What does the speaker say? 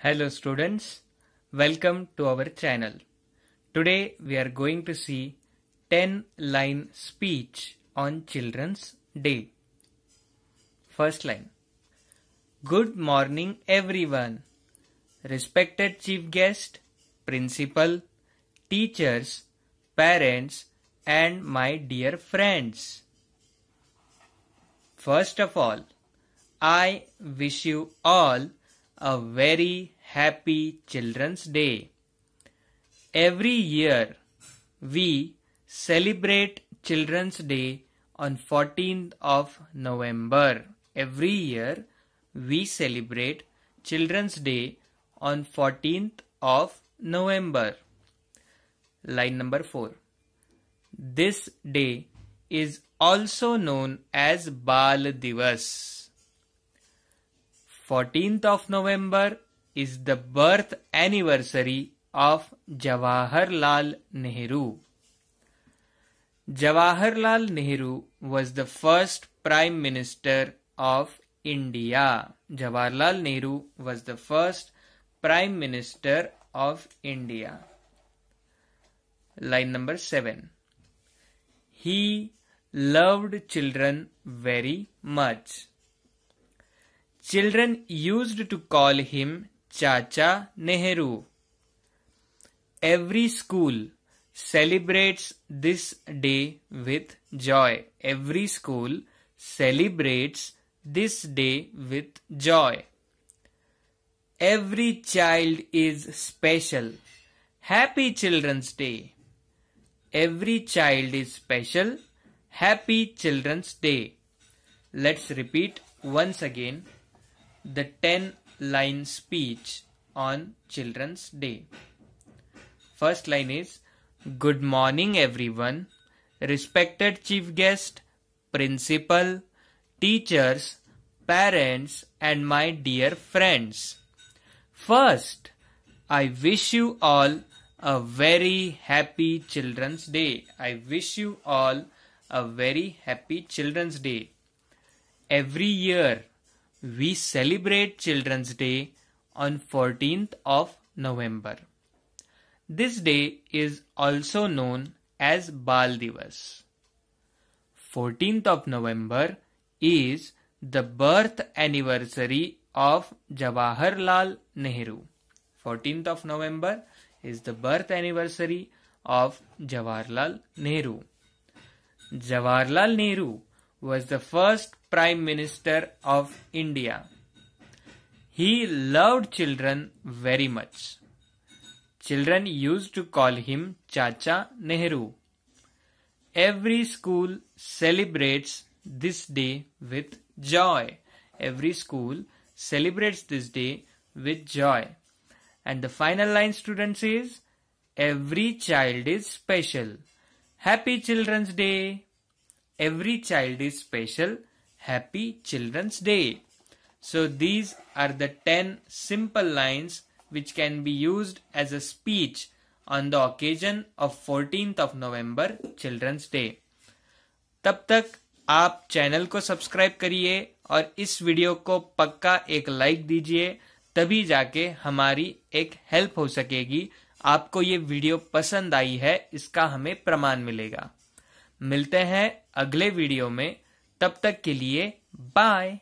Hello students, welcome to our channel. Today we are going to see 10 line speech on Children's Day. First line. Good morning everyone. Respected chief guest, principal, teachers, parents and my dear friends. First of all, I wish you all a very happy Children's Day. Every year, we celebrate Children's Day on 14th of November. Every year, we celebrate Children's Day on 14th of November. Line number 4. This day is also known as Bal Divas. 14th of November is the birth anniversary of Jawaharlal Nehru. Jawaharlal Nehru was the first Prime Minister of India. Jawaharlal Nehru was the first Prime Minister of India. Line number 7. He loved children very much. Children used to call him Chacha Nehru. Every school celebrates this day with joy. Every school celebrates this day with joy. Every child is special. Happy Children's Day. Every child is special. Happy Children's Day. Let's repeat once again the 10 line speech on Children's Day. First line is Good morning, everyone. Respected chief guest, principal, teachers, parents, and my dear friends. First, I wish you all a very happy Children's Day. I wish you all a very happy Children's Day. Every year, we celebrate Children's Day on 14th of November. This day is also known as Bal Divas. 14th of November is the birth anniversary of Jawaharlal Nehru. 14th of November is the birth anniversary of Jawaharlal Nehru. Jawaharlal Nehru was the first Prime Minister of India. He loved children very much. Children used to call him Chacha Nehru. Every school celebrates this day with joy. Every school celebrates this day with joy. And the final line, students, is Every child is special. Happy Children's Day! Every child is special. Happy Children's Day. So these are the 10 simple lines which can be used as a speech on the occasion of 14th of November Children's Day. तब तक आप channel को subscribe करिए और इस video को पक्का एक लाइक दीजिए तभी जाके हमारी एक हेल्प हो सकेगी आपको ये वीडियो पसंद आई है इसका हमें प्रमाण मिलेगा मिलते हैं अगले वीडियो में तब तक के लिए बाय